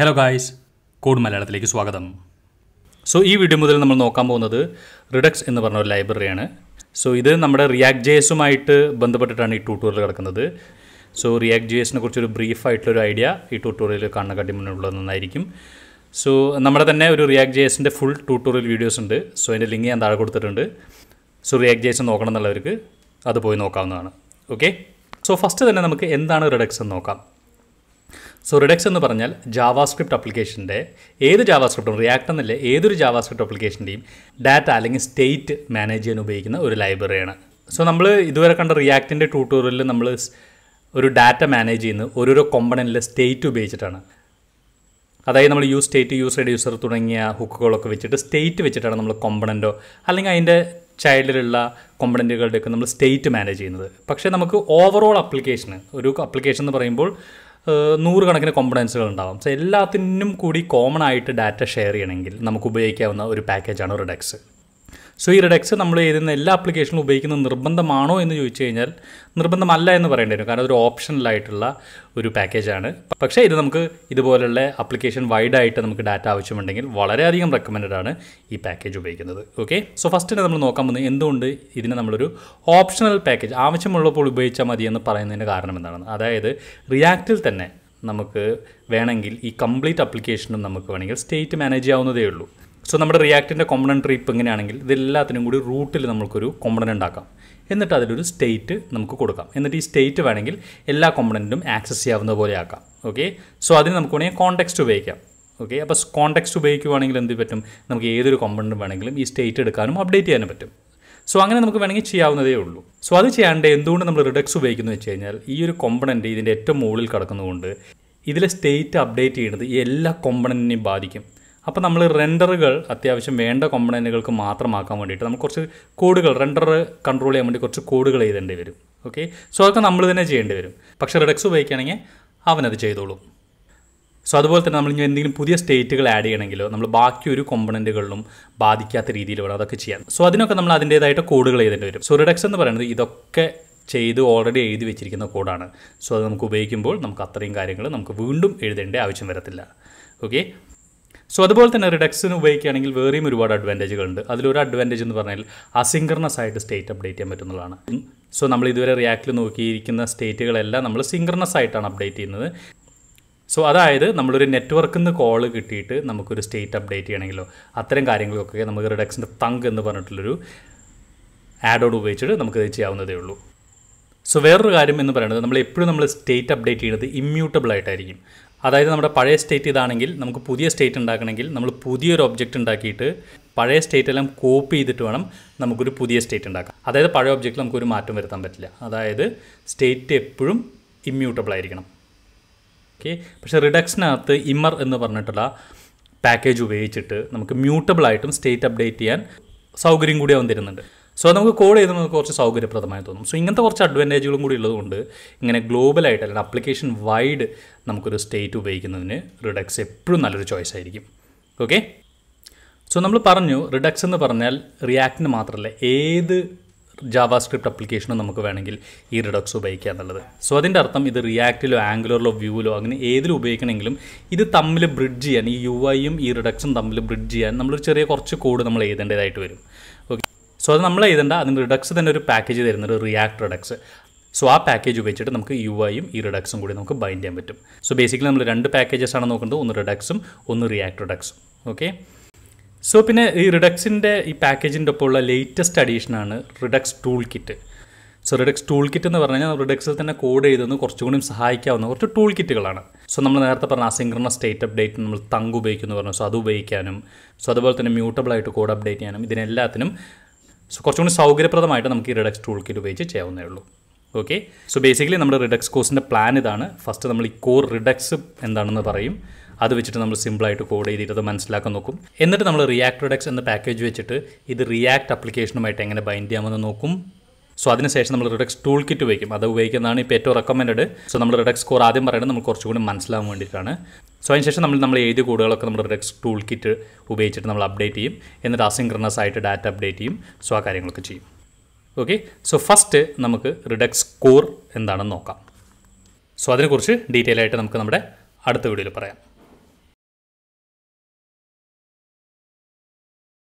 hello guys code മലയാളത്തിലേക്ക് സ്വാഗതം so ഈ വീഡിയോ മുതൽ നമ്മൾ നോക്കാൻ പോകുന്നത് റിഡക്സ് എന്ന് പറഞ്ഞ ഒരു ലൈബ്രറിയാണ് സോ ഇത് നമ്മുടെ റിയാക്ട് ജെ ബന്ധപ്പെട്ടിട്ടാണ് ഈ ട്യൂട്ടോറിയൽ കിടക്കുന്നത് സോ റിയാക്ട് ജെ കുറിച്ചൊരു ബ്രീഫായിട്ടുള്ളൊരു ഐഡിയ ഈ ട്യൂട്ടോറിയൽ കാണുന്നക്കാട്ടി മുന്നിലുള്ളത് നന്നായിരിക്കും സോ നമ്മുടെ തന്നെ ഒരു React J full tutorial videos ഉണ്ട് സോ അതിൻ്റെ ലിങ്ക് ഞാൻ താഴെ കൊടുത്തിട്ടുണ്ട് സോ റിയാക്ട് ജെ നോക്കണം എന്നുള്ളവർക്ക് അത് പോയി നോക്കാവുന്നതാണ് ഓക്കെ സോ ഫസ്റ്റ് തന്നെ നമുക്ക് എന്താണ് റിഡക്സ് എന്ന് നോക്കാം സോ റിഡക്സ് എന്ന് പറഞ്ഞാൽ ജാവാസ്ക്രിപ്റ്റ് അപ്ലിക്കേഷൻ്റെ ഏത് ജാവാസ്ക്രിപ്റ്റും റിയാക്ട് എന്നല്ല ഏതൊരു ജാവാസ്ക്രിപ്റ്റ് അപ്ലിക്കേഷൻ്റെയും ഡാറ്റ അല്ലെങ്കിൽ സ്റ്റേറ്റ് മാനേജ് ചെയ്യാൻ ഉപയോഗിക്കുന്ന ഒരു ലൈബ്രറിയാണ് സോ നമ്മൾ ഇതുവരെ കണ്ട റിയാക്റ്റിൻ്റെ ട്യൂട്ടോറിയലിൽ നമ്മൾ ഒരു ഡാറ്റ മാനേജ് ചെയ്യുന്നത് ഓരോരോ കോമ്പണൻറ്റിലെ സ്റ്റേറ്റ് ഉപയോഗിച്ചിട്ടാണ് അതായത് നമ്മൾ യൂസ് സ്റ്റേറ്റ് യൂസ് റെഡ്യൂസർ തുടങ്ങിയ ഹുക്കുകളൊക്കെ വെച്ചിട്ട് സ്റ്റേറ്റ് വെച്ചിട്ടാണ് നമ്മൾ കോമ്പണൻറ്റോ അല്ലെങ്കിൽ അതിൻ്റെ ചൈൽഡിലുള്ള കോമ്പണൻറ്റുകളുടെയൊക്കെ നമ്മൾ സ്റ്റേറ്റ് മാനേജ് ചെയ്യുന്നത് പക്ഷേ നമുക്ക് ഓവറോൾ അപ്ലിക്കേഷന് ഒരു അപ്ലിക്കേഷൻ എന്ന് പറയുമ്പോൾ നൂറുകണക്കിന് കോമ്പണൻസുകൾ ഉണ്ടാവും സോ എല്ലാത്തിനും കൂടി കോമൺ ആയിട്ട് ഡാറ്റ ഷെയർ ചെയ്യണമെങ്കിൽ നമുക്ക് ഉപയോഗിക്കാവുന്ന ഒരു പാക്കേജാണ് റിഡക്സ് സോ ഈ റിഡക്സ് നമ്മൾ എഴുതുന്ന എല്ലാ ആപ്ലിക്കേഷനും ഉപയോഗിക്കുന്നത് നിർബന്ധമാണോ എന്ന് ചോദിച്ചു കഴിഞ്ഞാൽ നിർബന്ധമല്ല എന്ന് പറയേണ്ടി വരും കാരണം ഒരു ഓപ്ഷനലായിട്ടുള്ള ഒരു പാക്കേജാണ് പക്ഷേ ഇത് നമുക്ക് ഇതുപോലുള്ള ആപ്ലിക്കേഷൻ വൈഡായിട്ട് നമുക്ക് ഡാറ്റ ആവശ്യമുണ്ടെങ്കിൽ വളരെയധികം റെക്കമെൻഡഡ് ആണ് ഈ പാക്കേജ് ഉപയോഗിക്കുന്നത് ഓക്കെ സോ ഫസ്റ്റ് നമ്മൾ നോക്കാൻ പോകുന്നത് എന്തുകൊണ്ട് ഇതിനെ നമ്മളൊരു ഓപ്ഷണൽ പാക്കേജ് ആവശ്യമുള്ളപ്പോൾ ഉപയോഗിച്ചാൽ മതി എന്ന് പറയുന്നതിൻ്റെ കാരണം എന്താണ് അതായത് റിയാക്റ്റിൽ തന്നെ നമുക്ക് വേണമെങ്കിൽ ഈ കംപ്ലീറ്റ് അപ്ലിക്കേഷനും നമുക്ക് വേണമെങ്കിൽ സ്റ്റേറ്റ് മാനേജ് ചെയ്യാവുന്നതേ ഉള്ളൂ സോ നമ്മുടെ റിയാക്റ്റിൻ്റെ കോമ്പണൻട്രി ഇപ്പോൾ ഇങ്ങനെയാണെങ്കിൽ ഇതെല്ലാത്തിനും കൂടി റൂട്ടിൽ നമുക്കൊരു കോമ്പണൻ്റ് ഉണ്ടാക്കാം എന്നിട്ട് അതിലൊരു സ്റ്റേറ്റ് നമുക്ക് കൊടുക്കാം എന്നിട്ട് ഈ സ്റ്റേറ്റ് വേണമെങ്കിൽ എല്ലാ കോമ്പണൻറ്റും ആക്സസ് ചെയ്യാവുന്ന പോലെ ആക്കാം ഓക്കെ സോ അതിന് നമുക്ക് വേണമെങ്കിൽ കോൺടെക്സ്റ്റ് ഉപയോഗിക്കാം ഓക്കെ അപ്പോൾ കോൺടെക്സ്റ്റ് ഉപയോഗിക്കുവാണെങ്കിൽ എന്ത് പറ്റും നമുക്ക് ഏതൊരു കോമ്പണൻ്റ് വേണമെങ്കിലും ഈ സ്റ്റേറ്റ് എടുക്കാനും അപ്ഡേറ്റ് ചെയ്യാനും പറ്റും സോ അങ്ങനെ നമുക്ക് വേണമെങ്കിൽ ചെയ്യാവുന്നതേ ഉള്ളൂ സോ അത് ചെയ്യാണ്ട് എന്തുകൊണ്ട് നമ്മൾ റിഡക്സ് ഉപയോഗിക്കുന്നത് വെച്ച് കഴിഞ്ഞാൽ ഈ ഒരു കോമ്പണൻറ്റ് ഇതിൻ്റെ ഏറ്റവും മുകളിൽ കിടക്കുന്നതുകൊണ്ട് ഇതിലെ സ്റ്റേറ്റ് അപ്ഡേറ്റ് ചെയ്യുന്നത് എല്ലാ കോമ്പണൻറ്റിനെയും ബാധിക്കും അപ്പോൾ നമ്മൾ റെൻഡറുകൾ അത്യാവശ്യം വേണ്ട കോമ്പണൻറ്റുകൾക്ക് മാത്രമാക്കാൻ വേണ്ടിയിട്ട് നമുക്ക് കുറച്ച് കോഡുകൾ റെൻഡർ കൺട്രോൾ ചെയ്യാൻ വേണ്ടി കുറച്ച് കോഡുകൾ എഴുതേണ്ടി വരും ഓക്കെ സോ അതൊക്കെ നമ്മൾ തന്നെ ചെയ്യേണ്ടി വരും പക്ഷേ റിഡക്സ് ഉപയോഗിക്കുകയാണെങ്കിൽ അവനത് ചെയ്തോളും സോ അതുപോലെ തന്നെ നമ്മൾ ഇനി എന്തെങ്കിലും പുതിയ സ്റ്റേറ്റുകൾ ആഡ് ചെയ്യണമെങ്കിലോ നമ്മൾ ബാക്കി ഒരു കോമ്പണൻറ്റുകളിലും ബാധിക്കാത്ത രീതിയിൽ വേണം അതൊക്കെ ചെയ്യാൻ സോ അതിനൊക്കെ നമ്മൾ അതിൻ്റേതായിട്ട് കോഡുകൾ എഴുതേണ്ടി വരും സോ റിഡക്സ് എന്ന് പറയുന്നത് ഇതൊക്കെ ചെയ്ത് ഓൾറെഡി എഴുതി വെച്ചിരിക്കുന്ന കോഡാണ് സോ അത് നമുക്ക് ഉപയോഗിക്കുമ്പോൾ നമുക്ക് അത്രയും കാര്യങ്ങൾ നമുക്ക് വീണ്ടും എഴുതേണ്ട ആവശ്യം വരത്തില്ല ഓക്കെ സോ അതുപോലെ തന്നെ റിഡക്സിന് ഉപയോഗിക്കുകയാണെങ്കിൽ വേറെയും ഒരുപാട് അഡ്വാൻറ്റേജുകളുണ്ട് അതിലൊരു അഡ്വാൻറ്റേജ് എന്ന് പറഞ്ഞാൽ അസിങ്കർണസ് ആയിട്ട് സ്റ്റേറ്റ് അപ്ഡേറ്റ് ചെയ്യാൻ പറ്റുന്നതാണ് സോ നമ്മൾ ഇതുവരെ റിയാക്റ്റിൽ നോക്കിയിരിക്കുന്ന സ്റ്റേറ്റുകളെല്ലാം നമ്മൾ സിങ്കർണസ് ആയിട്ടാണ് അപ്ഡേറ്റ് ചെയ്യുന്നത് സോ അതായത് നമ്മളൊരു നെറ്റ്വർക്കിൽ നിന്ന് കോൾ കിട്ടിയിട്ട് നമുക്കൊരു സ്റ്റേറ്റ് അപ്ഡേറ്റ് ചെയ്യണമെങ്കിലോ അത്തരം കാര്യങ്ങളൊക്കെ നമുക്ക് റിഡക്സിൻ്റെ തങ്ക് എന്ന് പറഞ്ഞിട്ടുള്ളൊരു ആഡോട് ഉപയോഗിച്ചിട്ട് നമുക്കത് ചെയ്യാവുന്നതേ ഉള്ളൂ സോ വേറൊരു കാര്യം എന്ന് പറയുന്നത് നമ്മൾ എപ്പോഴും നമ്മൾ സ്റ്റേറ്റ് അപ്ഡേറ്റ് ചെയ്യുന്നത് ഇമ്മ്യൂട്ടബിൾ ആയിട്ടായിരിക്കും അതായത് നമ്മുടെ പഴയ സ്റ്റേറ്റ് ഇതാണെങ്കിൽ നമുക്ക് പുതിയ സ്റ്റേറ്റ് ഉണ്ടാക്കണമെങ്കിൽ നമ്മൾ പുതിയൊരു ഒബ്ജക്റ്റ് ഉണ്ടാക്കിയിട്ട് പഴയ സ്റ്റേറ്റ് എല്ലാം കോപ്പി ചെയ്തിട്ട് വേണം നമുക്കൊരു പുതിയ സ്റ്റേറ്റ് ഉണ്ടാക്കാം അതായത് പഴയ ഒബ്ജക്റ്റിൽ നമുക്കൊരു മാറ്റം വരുത്താൻ പറ്റില്ല അതായത് സ്റ്റേറ്റ് എപ്പോഴും ഇമ്മ്യൂട്ടബിൾ ആയിരിക്കണം ഓക്കെ പക്ഷേ റിഡക്ഷനകത്ത് ഇമ്മർ എന്ന് പറഞ്ഞിട്ടുള്ള പാക്കേജ് ഉപയോഗിച്ചിട്ട് നമുക്ക് മ്യൂട്ടബിൾ ആയിട്ടും സ്റ്റേറ്റ് അപ്ഡേറ്റ് ചെയ്യാൻ സൗകര്യം കൂടി അവൻ തരുന്നുണ്ട് സോ നമുക്ക് കോഡ് ചെയ്ത് നമുക്ക് കുറച്ച് സൗകര്യപ്രദമായി തോന്നും സോ ഇങ്ങനത്തെ കുറച്ച് അഡ്വാൻറ്റേജുകളും കൂടി ഉള്ളതുകൊണ്ട് ഇങ്ങനെ ഗ്ലോബലായിട്ട് അല്ലെങ്കിൽ അപ്ലിക്കേഷൻ വൈഡ് നമുക്കൊരു സ്റ്റേറ്റ് ഉപയോഗിക്കുന്നതിന് റിഡക്സ് എപ്പോഴും നല്ലൊരു ചോയ്സ് ആയിരിക്കും ഓക്കെ സോ നമ്മൾ പറഞ്ഞു റിഡക്സ് എന്ന് പറഞ്ഞാൽ റിയാക്റ്റിന് മാത്രമല്ല ഏത് ജാവാ സ്ക്രിപ്റ്റ് അപ്ലിക്കേഷനും നമുക്ക് വേണമെങ്കിൽ ഈ റിഡക്സ് ഉപയോഗിക്കുക എന്നുള്ളത് സോ അതിൻ്റെ അർത്ഥം ഇത് റിയാക്റ്റിലോ ആംഗുലറിലോ വ്യൂവിലോ അങ്ങനെ ഏതിലും ഉപയോഗിക്കണമെങ്കിലും ഇത് തമ്മിൽ ബ്രിഡ്ജ് ചെയ്യാൻ ഈ യു ഐയും ഈ റിഡക്സും തമ്മിൽ ബ്രിഡ്ജ് ചെയ്യാൻ നമ്മളൊരു ചെറിയ കുറച്ച് കോഡ് നമ്മൾ എഴുതേണ്ടതായിട്ട് വരും ഓക്കെ സോ അത് നമ്മൾ എഴുതേണ്ട അതിന് റിഡക്സ് തന്നെ ഒരു പാക്കേജ് തരുന്നത് റിയാക്ട് റിഡക്സ് സോ ആ പാക്കേജ് ഉപയോഗിച്ചിട്ട് നമുക്ക് യു ഐയും ഈ റിഡക്സും കൂടി നമുക്ക് ബൈൻഡ് ചെയ്യാൻ പറ്റും സോ ബേസിക്കലി നമ്മൾ രണ്ട് പാക്കേജസ് ആണ് നോക്കുന്നത് ഒന്ന് റിഡക്സും ഒന്ന് റിയാക്ട് റിഡക്സും ഓക്കെ സോ പിന്നെ ഈ റിഡക്സിൻ്റെ ഈ പാക്കേജിൻ്റെ ഉള്ള ലേറ്റസ്റ്റ് അഡീഷനാണ് Redux toolkit so Redux toolkit എന്ന് പറഞ്ഞാൽ റിഡക്സിൽ തന്നെ കോഡ് ചെയ്തെന്ന് കുറച്ചുകൂടി സഹായിക്കാവുന്ന കുറച്ച് ടൂൾ കിറ്റുകളാണ് സോ നമ്മൾ നേരത്തെ പറഞ്ഞ അസിംഗ്രണ സ്റ്റേറ്റ് അപ്ഡേറ്റ് നമ്മൾ തങ്ക് ഉപയോഗിക്കുന്നു പറഞ്ഞു സോ അത് ഉപയോഗിക്കാനും സോ അതുപോലെ തന്നെ മ്യൂട്ടബിൾ ആയിട്ട് കോഡ് അപ്ഡേറ്റ് ചെയ്യാനും ഇതിനെല്ലാത്തിനും സോ കുറച്ചുകൂടി സൗകര്യപ്രദമായിട്ട് നമുക്ക് ഈ റിഡക്സ് ടൂൾ കിറ്റ് ഉപയോഗിച്ച് ചെയ്യാവുന്നേ ഉള്ളൂ ഓക്കെ സോ ബേസിക്കലി നമ്മുടെ റിഡക്സ് കോഴ്സിൻ്റെ പ്ലാൻ ഇതാണ് ഫസ്റ്റ് നമ്മൾ ഈ കോർ റിഡക്സ് എന്താണെന്ന് പറയും അത് വെച്ചിട്ട് നമ്മൾ സിമ്പിളായിട്ട് കോഡ് ചെയ്തിട്ട് അത് മനസ്സിലാക്കാൻ നോക്കും എന്നിട്ട് നമ്മൾ റിയാക്ട് റിഡക്സ് എന്ന പാക്കേജ് വെച്ചിട്ട് ഇത് റിയാക്ട് അപ്ലിക്കേഷനുമായിട്ട് എങ്ങനെ ബൈൻഡ് ചെയ്യാമെന്ന് നോക്കും സോ അതിനുശേഷം നമ്മൾ റിഡക്സ് ടൂൾ കിറ്റ് ഉപയോഗിക്കും അത് ഉപയോഗിക്കുന്നതാണ് ഇപ്പോൾ ഏറ്റവും റെക്കമെൻഡ് സോ നമ്മൾ റിഡക്സ് സ്കോർ ആദ്യം പറയുന്നത് നമുക്ക് കുറച്ചുകൂടി മനസ്സിലാകാൻ വേണ്ടിയിട്ടാണ് സോ അതിനുശേഷം നമ്മൾ നമ്മൾ എഴുതിയ കൂടുകളൊക്കെ നമ്മൾ റിഡക്സ് ടൂൾ കിറ്റ് ഉപയോഗിച്ചിട്ട് നമ്മൾ അപ്ഡേറ്റ് ചെയ്യും എന്നിട്ട് അസിൻക്രണസ് ആയിട്ട് ഡാറ്റ അപ്ഡേറ്റ് ചെയ്യും സോ ആ കാര്യങ്ങളൊക്കെ ചെയ്യും ഓക്കെ സോ ഫസ്റ്റ് നമുക്ക് റിഡക്സ് സ്കോർ എന്താണെന്ന് നോക്കാം സോ അതിനെക്കുറിച്ച് ഡീറ്റെയിൽ ആയിട്ട് നമുക്ക് നമ്മുടെ അടുത്ത വീഡിയോയിൽ പറയാം